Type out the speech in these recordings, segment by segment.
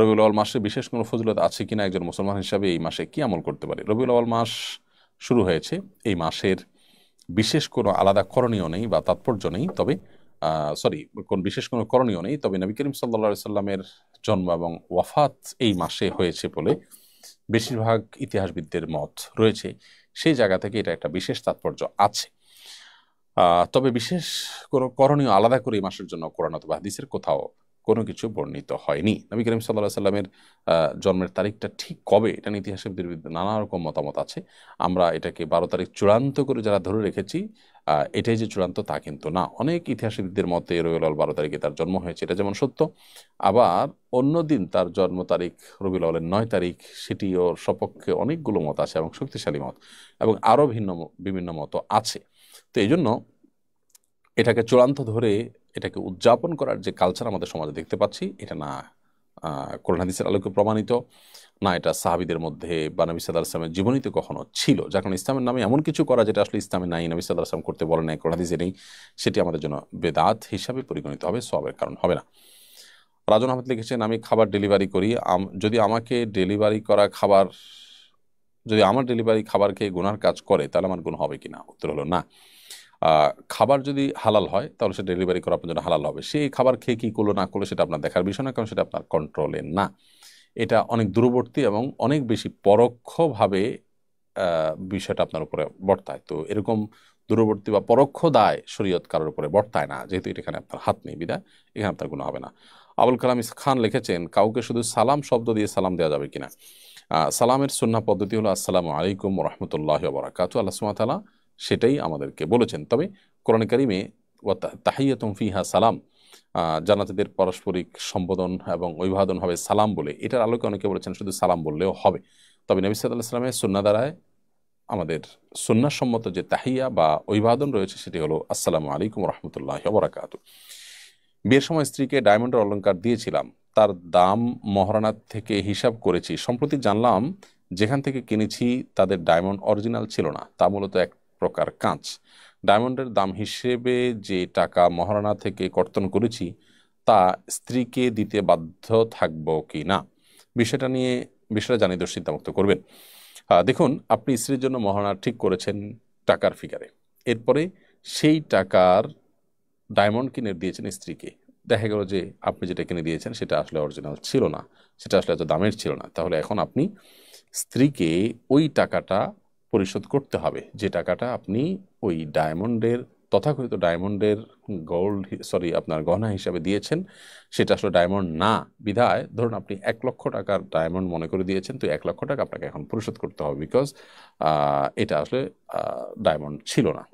রবিউল আল মাসে বিশেষ কোনো ফজিলত আছে কিনা একজন মুসলমান হিসাবে এই মাসে কি আমল করতে পারে রবিউল আল মাস শুরু হয়েছে এই মাসের বিশেষ কোনো আলাদা করণীয় নেই বা তাৎপর্য নেই তবে সরি কোন বিশেষ কোনো করণীয় নেই তবে নবী করিম সাল্লা সাল্লামের জন্ম এবং ওয়াফাত এই মাসে হয়েছে বলে বেশিরভাগ ইতিহাসবিদদের মত রয়েছে সেই জায়গা থেকে এটা একটা বিশেষ তাৎপর্য আছে তবে বিশেষ কোনো করণীয় আলাদা করে এই মাসের জন্য কোরআন অথবা হাদিসের কোথাও কোনো কিছু বর্ণিত হয়নি নবী করিম সাল্লাহ সাল্লামের জন্মের তারিখটা ঠিক কবে এটা ইতিহাসের বিরুদ্ধে নানা রকম মতামত আছে আমরা এটাকে বারো তারিখ চূড়ান্ত করে যারা ধরে রেখেছি এটাই যে চূড়ান্ত তা কিন্তু না অনেক ইতিহাসবিদদের মতে রবিউলাল বারো তারিখে তার জন্ম হয়েছে এটা যেমন সত্য আবার অন্য দিন তার জন্ম তারিখ রবিউল নয় তারিখ সেটি ওর সপক্ষে অনেকগুলো মত আছে এবং শক্তিশালী মত এবং আরও ভিন্ন বিভিন্ন মতো আছে তো এই জন্য এটাকে চূড়ান্ত ধরে এটাকে উদযাপন করার যে কালচার আমাদের সমাজে দেখতে পাচ্ছি এটা না কোরআন হাদিসের আলোকে প্রমাণিত না এটা সাহাবিদের মধ্যে বা নবী সাদা আসলামের জীবনীতে কখনো ছিল যার কারণে ইসলামের নামে এমন কিছু করা যেটা আসলে ইসলামে নাই নবী সাদা আসলাম করতে বলে নাই কোরআন নেই সেটি আমাদের জন্য বেদাত হিসাবে পরিগণিত হবে সবের কারণ হবে না রাজন আহমেদ লিখেছেন আমি খাবার ডেলিভারি করি যদি আমাকে ডেলিভারি করা খাবার যদি আমার ডেলিভারি খাবার খেয়ে গুনার কাজ করে তাহলে আমার গুণ হবে কি না উত্তর হলো না খাবার যদি হালাল হয় তাহলে সেটা ডেলিভারি করা আপনার জন্য হালাল হবে সেই খাবার খেয়ে কী করলো না করলো সেটা আপনার দেখার বিষয় না কারণ সেটা আপনার কন্ট্রোলে না এটা অনেক দূরবর্তী এবং অনেক বেশি পরোক্ষভাবে বিষয়টা আপনার উপরে বর্তায় তো এরকম দূরবর্তী বা পরোক্ষ দায় শরীয়ত কারোর উপরে বর্তায় না যেহেতু এটা এখানে আপনার হাত নেই বিদায় এখানে আপনার কোনো হবে না আবুল কালাম খান লিখেছেন কাউকে শুধু সালাম শব্দ দিয়ে সালাম দেওয়া যাবে কিনা সালামের সন্না পদ্ধতি হলো আসসালামু আলাইকুম রহমতুল্লাহ বরাকাতু আল্লাহ সুমাতালা সেটাই আমাদেরকে বলেছেন তবে কোরআন কারিমে ওয়া তাহাইয়াতুম ফিহা সালাম জানাতেদের পারস্পরিক সম্বোধন এবং অভিবাদন হবে সালাম বলে এটার আলোকে অনেকে বলেছেন শুধু সালাম বললেও হবে তবে নবী সাল্লাহ সাল্লামের সুন্না দ্বারায় আমাদের সুন্নাসম্মত যে তাহিয়া বা অভিবাদন রয়েছে সেটি হলো আসসালামু আলাইকুম রহমতুল্লাহ বরাকাত বিয়ের সময় স্ত্রীকে ডায়মন্ডের অলঙ্কার দিয়েছিলাম তার দাম মহারানার থেকে হিসাব করেছি সম্প্রতি জানলাম যেখান থেকে কিনেছি তাদের ডায়মন্ড অরিজিনাল ছিল না তা মূলত এক প্রকার কাঁচ ডায়মন্ডের দাম হিসেবে যে টাকা মহারণা থেকে কর্তন করেছি তা স্ত্রীকে দিতে বাধ্য থাকব কি না বিষয়টা নিয়ে বিষয়টা জানিয়ে দোষ চিন্তামুক্ত করবেন দেখুন আপনি স্ত্রীর জন্য মহারণা ঠিক করেছেন টাকার ফিগারে এরপরে সেই টাকার ডায়মন্ড কিনে দিয়েছেন স্ত্রীকে দেখা গেল যে আপনি যেটা কিনে দিয়েছেন সেটা আসলে অরিজিনাল ছিল না সেটা আসলে এত দামের ছিল না তাহলে এখন আপনি স্ত্রীকে ওই টাকাটা পরিশোধ করতে হবে যে টাকাটা আপনি ওই ডায়মন্ডের তথাকথিত ডায়মন্ডের গোল্ড সরি আপনার গহনা হিসাবে দিয়েছেন সেটা আসলে ডায়মন্ড না বিধায় ধরুন আপনি এক লক্ষ টাকার ডায়মন্ড মনে করে দিয়েছেন তো এক লক্ষ টাকা আপনাকে এখন পরিশোধ করতে হবে বিকজ এটা আসলে ডায়মন্ড ছিল না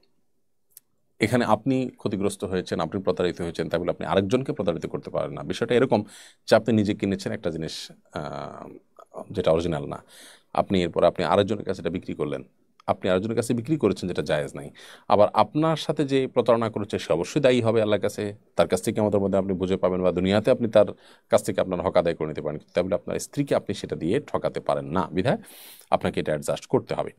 এখানে আপনি ক্ষতিগ্রস্ত হয়েছেন আপনি প্রতারিত হয়েছেন তাই বলে আপনি আরেকজনকে প্রতারিত করতে পারেন না বিষয়টা এরকম যে আপনি নিজে কিনেছেন একটা জিনিস যেটা অরিজিনাল না আপনি এরপর আপনি আরেকজনের কাছে এটা বিক্রি করলেন আপনি আরেকজনের কাছে বিক্রি করেছেন যেটা জায়েজ নাই আবার আপনার সাথে যে প্রতারণা করেছে সে অবশ্যই দায়ী হবে আল্লাহর কাছে তার কাছ থেকে আমাদের মধ্যে আপনি বুঝে পাবেন বা দুনিয়াতে আপনি তার কাছ থেকে আপনার হক আদায় করে নিতে পারেন তাহলে আপনার স্ত্রীকে আপনি সেটা দিয়ে ঠকাতে পারেন না বিধায় আপনাকে এটা অ্যাডজাস্ট করতে হবে